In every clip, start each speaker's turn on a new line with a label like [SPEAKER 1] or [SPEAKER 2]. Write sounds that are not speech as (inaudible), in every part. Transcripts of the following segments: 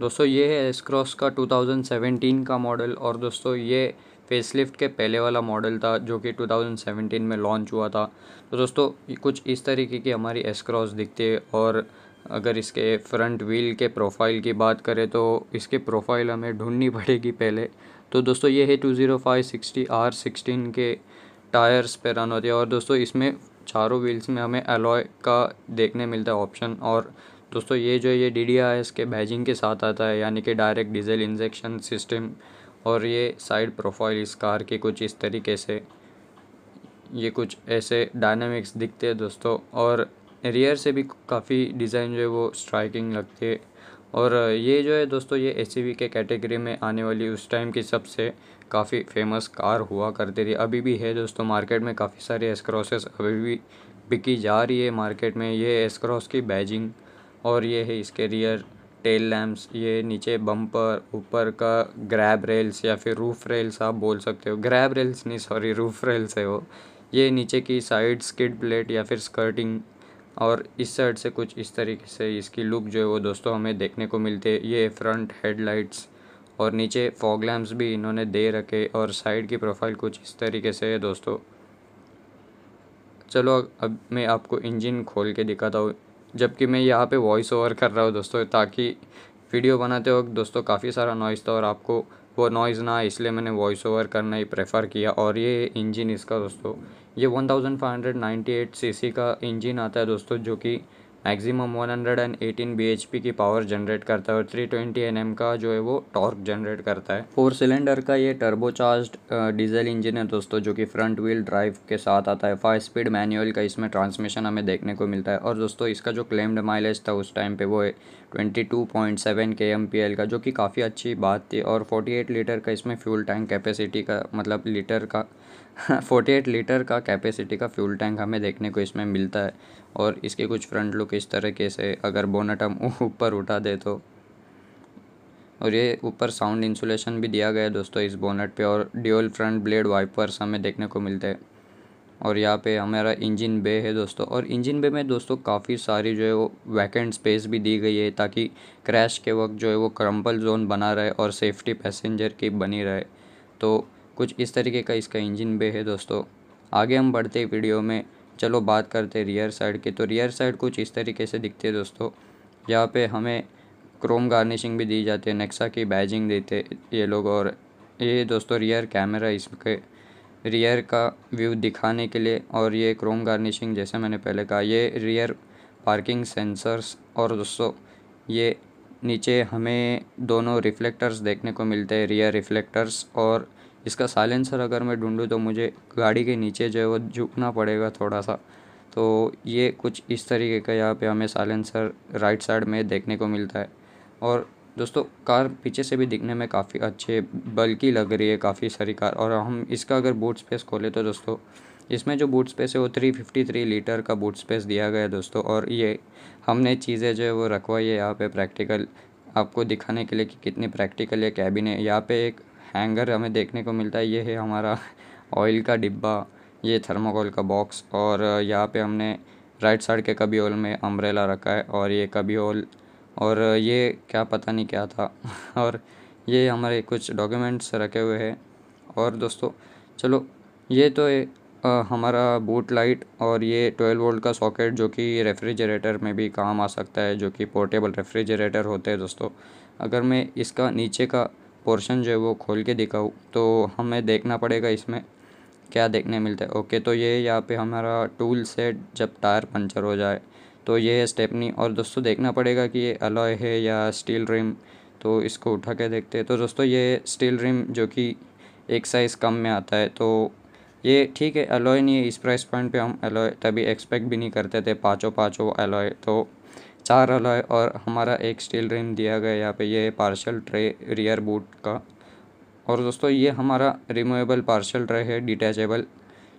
[SPEAKER 1] दोस्तों ये है एसक्रॉस का 2017 का मॉडल और दोस्तों ये फेसलिफ्ट के पहले वाला मॉडल था जो कि 2017 में लॉन्च हुआ था तो दोस्तों कुछ इस तरीके की हमारी एसक्रॉस दिखती है और अगर इसके फ्रंट व्हील के प्रोफाइल की बात करें तो इसके प्रोफाइल हमें ढूंढनी पड़ेगी पहले तो दोस्तों ये है two zero five sixty R sixteen के टायर्स पे रन होते हैं और दोस्तों इसमें चारों व्हील्स में हमें एलॉय का देखने मिलता है ऑप्शन और दोस्तों ये जो ये डी डी आई एस के बैजिंग के साथ आता है यानी कि डायरेक्ट डीजल इंजेक्शन सिस्टम और ये साइड प्रोफाइल इस कार के कुछ इस तरीके से ये कुछ ऐसे डायनामिक्स दिखते हैं दोस्तों और रियर से भी काफ़ी डिज़ाइन जो है वो स्ट्राइकिंग लगती है और ये जो है दोस्तों ये एस के कैटेगरी में आने वाली उस टाइम की सबसे काफ़ी फेमस कार हुआ करती थी अभी भी है दोस्तों मार्केट में काफ़ी सारे एसक्रॉसेस अभी भी बिकी जा रही है मार्केट में ये एसक्रॉस की बैजिंग और ये है इसके रियर टेल लैम्प्स ये नीचे बम्पर ऊपर का ग्रैब रेल्स या फिर रूफ रेल्स आप बोल सकते हो ग्रैब रेल्स नहीं सॉरी रूफ रेल्स है वो ये नीचे की साइड स्किड प्लेट या फिर स्कर्टिंग और इस साइड से कुछ इस तरीके से इसकी लुक जो है वो दोस्तों हमें देखने को मिलते है ये फ्रंट हेडलाइट्स और नीचे फॉग लैम्प्स भी इन्होंने दे रखे और साइड की प्रोफाइल कुछ इस तरीके से है दोस्तों चलो अब मैं आपको इंजन खोल के दिखाता हूँ जबकि मैं यहाँ पे वॉइस ओवर कर रहा हूँ दोस्तों ताकि वीडियो बनाते वक्त दोस्तों काफ़ी सारा नॉइज़ था और आपको वो नॉइज़ ना इसलिए मैंने वॉइस ओवर करना ही प्रेफर किया और ये इंजन इसका दोस्तों ये सी सी का इंजन आता है दोस्तों जो कि मैक्सिमम 118 bhp की पावर जनरेट करता है और 320 ट्वेंटी का जो है वो टॉर्क जनरेट करता है फोर सिलेंडर का ये टर्बोचार्ज डीजल इंजन है दोस्तों जो कि फ्रंट व्हील ड्राइव के साथ आता है फाइव स्पीड मैनुअल का इसमें ट्रांसमिशन हमें देखने को मिलता है और दोस्तों इसका जो क्लेम्ड माइलेज था उस टाइम पे वो twenty two point seven K M P L का जो कि काफ़ी अच्छी बात थी और फोर्टी एट लीटर का इसमें फ्यूल टैंक कैपेसिटी का मतलब लीटर का 48 (laughs) एट लीटर का कैपेसिटी का फ्यूल टैंक हमें देखने को इसमें मिलता है और इसके कुछ फ्रंट लुक इस तरीके से अगर बोनट हम (laughs) ऊपर उठा दे तो और ये ऊपर साउंड इंसुलेशन भी दिया गया है दोस्तों इस बोनट पे और ड्यूअल फ्रंट ब्लेड वाइपर्स हमें देखने को मिलते हैं और यहाँ पे हमारा इंजन बे है दोस्तों और इंजन बे में दोस्तों काफ़ी सारी जो है वो वैकेंट स्पेस भी दी गई है ताकि क्रैश के वक्त जो है वो क्रम्पल जोन बना रहे और सेफ्टी पैसेंजर की बनी रहे तो कुछ इस तरीके का इसका इंजन बे है दोस्तों आगे हम बढ़ते वीडियो में चलो बात करते रियर साइड की तो रियर साइड कुछ इस तरीके से दिखते है दोस्तों यहाँ पे हमें क्रोम गार्निशिंग भी दी जाती है नेक्सा की बैजिंग देते ये लोग और ये दोस्तों रियर कैमरा इसके रियर का व्यू दिखाने के लिए और ये क्रोम गार्निशिंग जैसे मैंने पहले कहा ये रियर पार्किंग सेंसर्स और दोस्तों ये नीचे हमें दोनों रिफ्लेक्टर्स देखने को मिलते हैं रियर रिफ्लेक्टर्स और इसका साइलेंसर अगर मैं ढूंढूँ तो मुझे गाड़ी के नीचे जो है वो झुकना पड़ेगा थोड़ा सा तो ये कुछ इस तरीके का यहाँ पे हमें साइलेंसर राइट साइड में देखने को मिलता है और दोस्तों कार पीछे से भी दिखने में काफ़ी अच्छे बल्कि लग रही है काफ़ी सारी कार और हम इसका अगर बूट स्पेस खोले तो दोस्तों इसमें जो बूट स्पेस है वो थ्री फिफ्टी थ्री लीटर का बूट स्पेस दिया गया है दोस्तों और ये हमने चीज़ें जो है वो रखवाई है यहाँ पे प्रैक्टिकल आपको दिखाने के लिए कि कितनी प्रैक्टिकल ये कैबिन है यहाँ पे एक हैंगर हमें देखने को मिलता है ये है हमारा ऑयल का डिब्बा ये थर्मोकोल का बॉक्स और यहाँ पर हमने राइट साइड के कभी में अम्ब्रेला रखा है और ये कभी और ये क्या पता नहीं क्या था (laughs) और ये हमारे कुछ डॉक्यूमेंट्स रखे हुए हैं और दोस्तों चलो ये तो ए, आ, हमारा बूट लाइट और ये ट्वेल्व वोल्ट का सॉकेट जो कि रेफ्रिजरेटर में भी काम आ सकता है जो कि पोर्टेबल रेफ्रिजरेटर होते हैं दोस्तों अगर मैं इसका नीचे का पोर्शन जो है वो खोल के दिखाऊँ तो हमें देखना पड़ेगा इसमें क्या देखने मिलता है ओके तो ये यहाँ पे हमारा टूल सेट जब टायर पंचर हो जाए तो ये है स्टेपनी और दोस्तों देखना पड़ेगा कि ये अलॉय है या स्टील रिम तो इसको उठा के देखते हैं तो दोस्तों ये स्टील रिम जो कि एक साइज़ कम में आता है तो ये ठीक है अलॉय नहीं है इस प्राइस पॉइंट पे हम अलॉय तभी एक्सपेक्ट भी नहीं करते थे पाँचों पाँचों अलॉय तो चार अलॉय और हमारा एक स्टील रिम दिया गया यहाँ पे ये पार्शल ट्रे रियर बूट का और दोस्तों ये हमारा रिमूवेबल पार्शल ट्रे है डिटैचेबल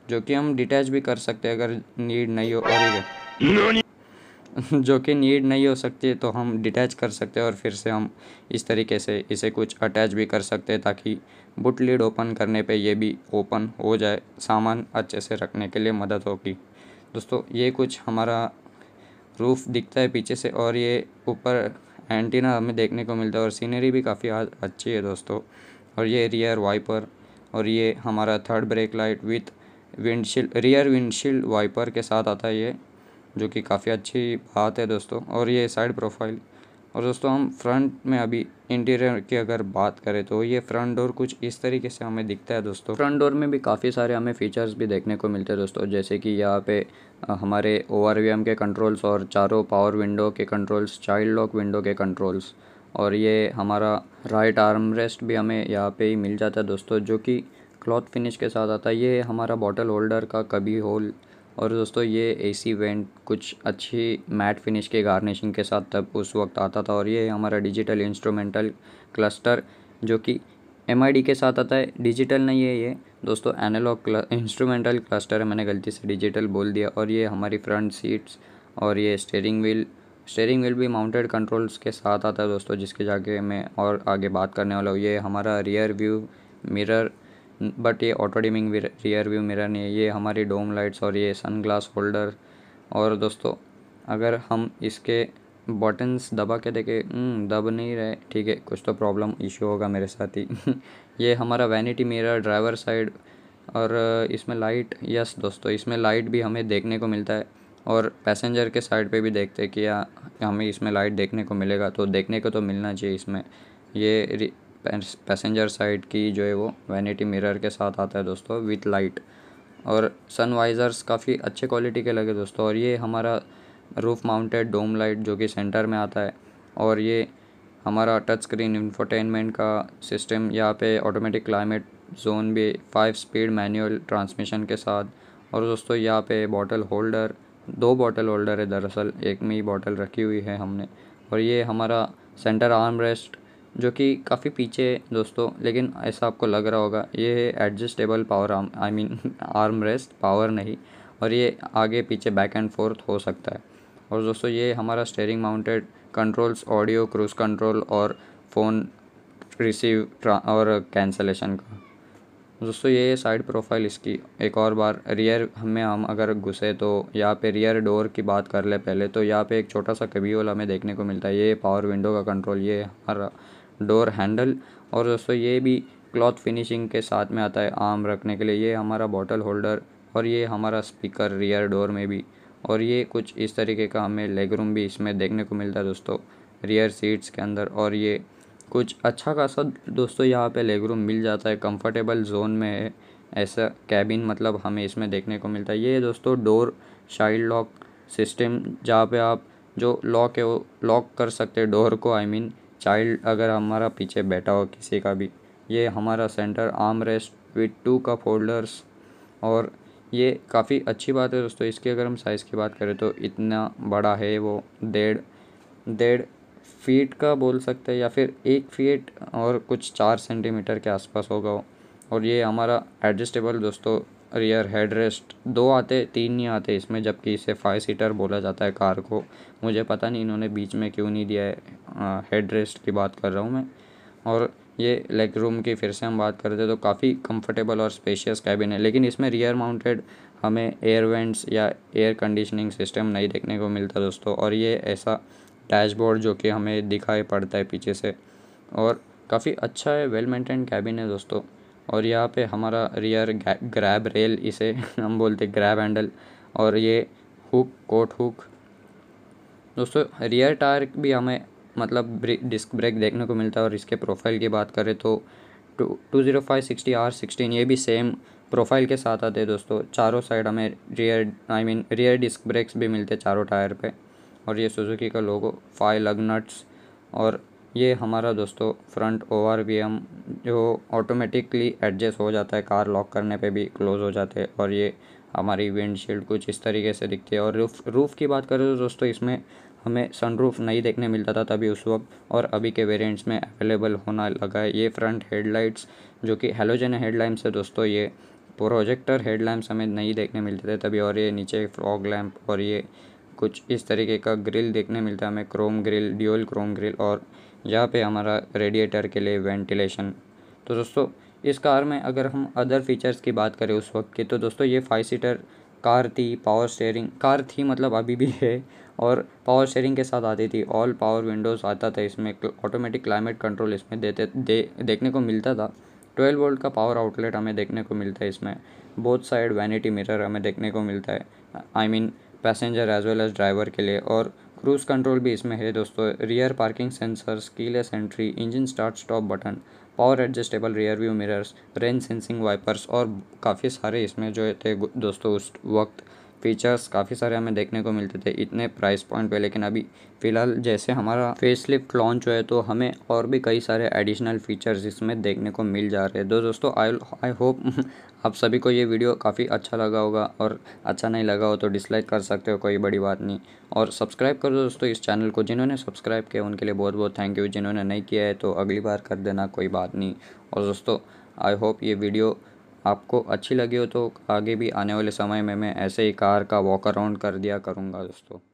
[SPEAKER 1] जो कि हम डिटैच भी कर सकते हैं अगर नीड नहीं हो और (laughs) जो कि नीड नहीं हो सकती तो हम डिटैच कर सकते हैं और फिर से हम इस तरीके से इसे कुछ अटैच भी कर सकते हैं ताकि बुट लीड ओपन करने पे ये भी ओपन हो जाए सामान अच्छे से रखने के लिए मदद होगी दोस्तों ये कुछ हमारा रूफ़ दिखता है पीछे से और ये ऊपर एंटीना हमें देखने को मिलता है और सीनरी भी काफ़ी अच्छी है दोस्तों और ये रियर वाइपर और ये हमारा third brake light with windshield rear windshield wiper के साथ आता है ये जो कि काफ़ी अच्छी बात है दोस्तों और ये साइड प्रोफाइल और दोस्तों हम फ्रंट में अभी इंटीरियर की अगर बात करें तो ये फ्रंट डोर कुछ इस तरीके से हमें दिखता है दोस्तों फ्रंट डोर में भी काफ़ी सारे हमें फीचर्स भी देखने को मिलते हैं दोस्तों जैसे कि यहाँ पे हमारे ओ के कंट्रोल्स और चारों पावर विंडो के कंट्रोल्स चाइल्ड लॉक विंडो के कंट्रोल्स और ये हमारा राइट आर्म रेस्ट भी हमें यहाँ पर ही मिल जाता है दोस्तों जो कि क्लॉथ फिनिश के साथ आता है ये हमारा बॉटल होल्डर का कभी होल और दोस्तों ये एसी वेंट कुछ अच्छी मैट फिनिश के गार्निशिंग के साथ तब उस वक्त आता था और ये हमारा डिजिटल इंस्ट्रूमेंटल क्लस्टर जो कि एम के साथ आता है डिजिटल नहीं है ये दोस्तों एनालॉग क्ल, इंस्ट्रूमेंटल क्लस्टर है मैंने गलती से डिजिटल बोल दिया और ये हमारी फ्रंट सीट्स और ये स्टेयरिंग व्हील स्टेयरिंग व्हील भी माउंटेड कंट्रोल्स के साथ आता है दोस्तों जिसके जाके मैं और आगे बात करने वाला हूँ ये हमारा रियर व्यू मिरर बट ये auto dimming rear view mirror नहीं है ये हमारी डोम लाइट्स और ये सन ग्लास होल्डर और दोस्तों अगर हम इसके बटन्स दबा के देखे हम्म, दब नहीं रहे ठीक है कुछ तो प्रॉब्लम इशू होगा मेरे साथ ही (laughs) ये हमारा वैनिटी मिरर ड्राइवर साइड और इसमें लाइट यस दोस्तों इसमें लाइट भी हमें देखने को मिलता है और पैसेंजर के साइड पे भी देखते हैं कि या हमें इसमें लाइट देखने को मिलेगा तो देखने को तो मिलना चाहिए इसमें ये पैसेंजर साइड की जो है वो वैनिटी मिरर के साथ आता है दोस्तों विथ लाइट और सन वाइज़र्स काफ़ी अच्छे क्वालिटी के लगे दोस्तों और ये हमारा रूफ माउंटेड डोम लाइट जो कि सेंटर में आता है और ये हमारा टच स्क्रीन इंफोटेनमेंट का सिस्टम यहाँ पे ऑटोमेटिक क्लाइमेट जोन भी फाइव स्पीड मैनुअल ट्रांसमिशन के साथ और दोस्तों यहाँ पे बॉटल होल्डर दो बॉटल होल्डर है दरअसल एक में ही बॉटल रखी हुई है हमने और ये हमारा सेंटर आर्म रेस्ट जो कि काफ़ी पीछे है दोस्तों लेकिन ऐसा आपको लग रहा होगा ये adjustable power arm I mean arm rest power नहीं और ये आगे पीछे बैक एंड फोर्थ हो सकता है और दोस्तों ये हमारा steering mounted controls audio cruise control और फ़ोन रिसीव और कैंसलेशन का दोस्तों ये साइड प्रोफाइल इसकी एक और बार रियर हमें हम अगर घुसे तो यहाँ पे रियर डोर की बात कर ले पहले तो यहाँ पे एक छोटा सा कबील हमें देखने को मिलता है ये पावर विंडो का कंट्रोल ये हमारा डोर हैंडल और दोस्तों ये भी क्लॉथ फिनिशिंग के साथ में आता है आम रखने के लिए ये हमारा बॉटल होल्डर और ये हमारा स्पीकर रियर डोर में भी और ये कुछ इस तरीके का हमें लेग रूम भी इसमें देखने को मिलता है दोस्तों रियर सीट्स के अंदर और ये कुछ अच्छा खासा दोस्तों यहाँ पे लेग रूम मिल जाता है कंफर्टेबल जोन में है ऐसा कैबिन मतलब हमें इसमें देखने को मिलता है ये दोस्तों डोर शाइल्ड लॉक सिस्टम जहाँ पे आप जो लॉक है वो लॉक कर सकते हैं डोर को I I mean mean, child अगर हमारा पीछे बैठा हो किसी का भी ये हमारा centre arm rest with two cup holders और ये काफ़ी अच्छी बात है दोस्तों इसकी अगर हम साइज़ की बात करें तो इतना बड़ा है वो डेढ़ डेढ़ फीट का बोल सकते हैं या फिर एक फीट और कुछ चार सेंटीमीटर के आसपास होगा वो और ये हमारा एडजस्टेबल दोस्तों रियर हेड रेस्ट दो आते तीन नहीं आते इसमें जबकि इसे फाइव सीटर बोला जाता है कार को मुझे पता नहीं इन्होंने बीच में क्यों नहीं दिया है हेड रेस्ट की बात कर रहा हूँ मैं और ये लेग रूम की फिर से हम बात करते तो काफ़ी कंफर्टेबल और स्पेशियस कैबिन है लेकिन इसमें रियर माउंटेड हमें एयर वेंट्स या एयर कंडीशनिंग सिस्टम नहीं देखने को मिलता दोस्तों और ये ऐसा डैशबोर्ड जो कि हमें दिखाई पड़ता है पीछे से और काफ़ी अच्छा है वेल मेंटेन कैबिन है दोस्तों और यहाँ पे हमारा रियर ग्रैब रेल इसे (laughs) हम बोलते ग्रैब हैंडल और ये हुक कोट हुक दोस्तों रियर टायर भी हमें मतलब डिस्क ब्रेक देखने को मिलता है और इसके प्रोफाइल की बात करें तो two two zero five sixty R sixteen ये भी सेम प्रोफाइल के साथ आते हैं दोस्तों चारों साइड हमें rear I mean rear disc brakes भी मिलते हैं चारों टायर पे और ये सुजुकी का लोगो फाइव लग नट्स और ये हमारा दोस्तों फ्रंट ओवर भी हम जो ऑटोमेटिकली एडजस्ट हो जाता है कार लॉक करने पे भी क्लोज़ हो जाते हैं और ये हमारी विंडशील्ड कुछ इस तरीके से दिखती है और रूफ रूफ़ की बात करें तो दोस्तों इसमें हमें सनरूफ नहीं देखने मिलता था तभी उस वक्त और अभी के वेरिएंट्स में अवेलेबल होना लगा है ये फ्रंट हेडलाइट्स जो कि हेलोजन हेडलाइट्स है दोस्तों ये प्रोजेक्टर हेडलाइट्स हमें नहीं देखने मिलते थे तभी और ये नीचे फ्रॉग लैम्प और ये कुछ इस तरीके का ग्रिल देखने मिलता है हमें chrome grille dual chrome grille और यहाँ पे हमारा रेडिएटर के लिए वेंटिलेशन तो दोस्तों इस कार में अगर हम अदर फीचर्स की बात करें उस वक्त की तो दोस्तों ये फाइव सीटर कार थी पावर स्टेयरिंग कार थी मतलब अभी भी है और पावर स्टेयरिंग के साथ आती थी ऑल पावर विंडोज़ आता था इसमें ऑटोमेटिक क्लाइमेट कंट्रोल इसमें देते दे देखने को मिलता था ट्वेल्व वोल्ट का पावर आउटलेट हमें देखने को मिलता है इसमें बोथ साइड वैनिटी मिरर हमें देखने को मिलता है I mean passenger as well as driver के लिए और क्रूज़ कंट्रोल भी इसमें है दोस्तों rear parking sensors keyless entry engine start stop button power adjustable rear view mirrors rain sensing wipers और काफ़ी सारे इसमें जो थे दोस्तों उस वक्त फीचर्स काफ़ी सारे हमें देखने को मिलते थे इतने प्राइस पॉइंट पे लेकिन अभी फ़िलहाल जैसे हमारा फेसलिफ्ट लॉन्च हुआ है तो हमें और भी कई सारे एडिशनल फीचर्स इसमें देखने को मिल जा रहे हैं तो दोस्तों आई आई होप आप सभी को ये वीडियो काफ़ी अच्छा लगा होगा और अच्छा नहीं लगा हो तो डिसलाइक कर सकते हो कोई बड़ी बात नहीं और सब्सक्राइब कर दो दोस्तों इस चैनल को जिन्होंने सब्सक्राइब किया उनके लिए बहुत बहुत थैंक यू जिन्होंने नहीं किया है तो अगली बार कर देना कोई बात नहीं और दोस्तों आई होप ये वीडियो आपको अच्छी लगी हो तो आगे भी आने वाले समय में मैं ऐसे ही कार का वॉक अराउंड कर दिया करूँगा दोस्तों